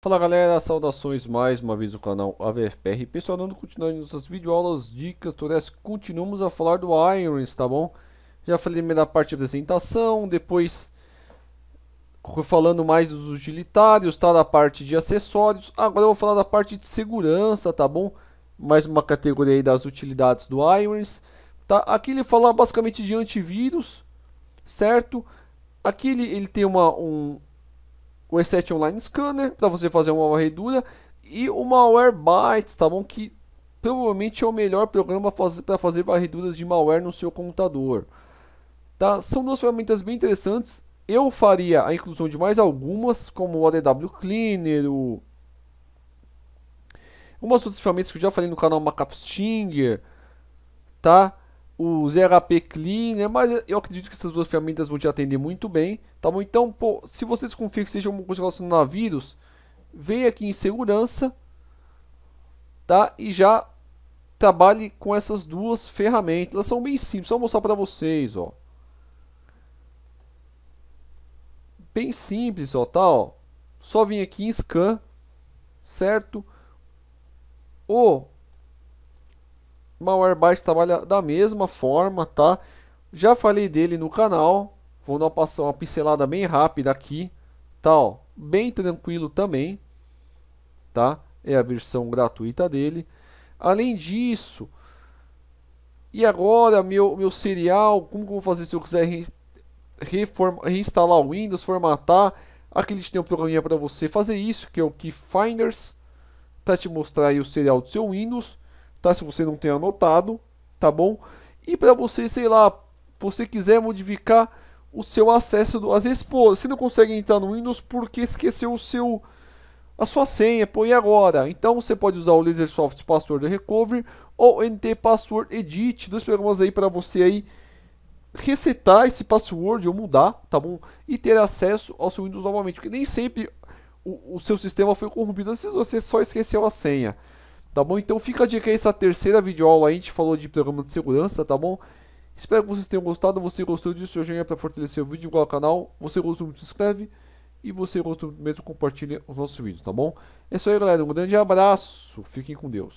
Fala galera, saudações mais uma vez do canal AVFPR Pessoal, dando continuidade nossas videoaulas, dicas, tutoriais Continuamos a falar do Irons, tá bom? Já falei na parte de apresentação, depois falando mais dos utilitários, tá? Da parte de acessórios Agora eu vou falar da parte de segurança, tá bom? Mais uma categoria aí das utilidades do Irons tá? Aqui ele fala basicamente de antivírus, certo? Aqui ele, ele tem uma, um, o E7 Online Scanner para você fazer uma varredura e o Malware Bytes, tá bom? Que provavelmente é o melhor programa para fazer varreduras de malware no seu computador. Tá? São duas ferramentas bem interessantes. Eu faria a inclusão de mais algumas, como o ADW Cleaner, o... umas outras ferramentas que eu já falei no canal Macaco Stinger, tá? o ZRP Cleaner, né? mas eu acredito que essas duas ferramentas vão te atender muito bem, tá bom? Então, pô, se você desconfia que seja um coisa relacionada a vírus, vem aqui em segurança, tá? E já trabalhe com essas duas ferramentas, elas são bem simples, vou mostrar para vocês, ó. Bem simples, ó, tá, ó. Só vim aqui em scan, certo? O Malwarebytes trabalha da mesma forma, tá? Já falei dele no canal, vou dar uma, uma pincelada bem rápida aqui, tá? Ó, bem tranquilo também, tá? É a versão gratuita dele. Além disso, e agora meu, meu serial, como que eu vou fazer se eu quiser re, reform, reinstalar o Windows, formatar? Aqui eles têm um programinha para você fazer isso, que é o Keyfinders, para te mostrar o serial do seu Windows tá? Se você não tem anotado, tá bom? E para você, sei lá, você quiser modificar o seu acesso do, às vezes, pô, você não consegue entrar no Windows porque esqueceu o seu a sua senha, pô, e agora? Então você pode usar o Lasersoft Password Recovery ou NT Password Edit, dois programas aí para você aí resetar esse password ou mudar, tá bom? E ter acesso ao seu Windows novamente, porque nem sempre o, o seu sistema foi corrompido, às vezes você só esqueceu a senha. Tá bom? Então fica a dica aí, essa terceira videoaula aí, a gente falou de programa de segurança, tá bom? Espero que vocês tenham gostado, você gostou disso, seu joinha para fortalecer o vídeo, igual ao canal, você gostou muito, se inscreve, e você gostou mesmo, compartilha os nossos vídeos, tá bom? É isso aí, galera, um grande abraço, fiquem com Deus.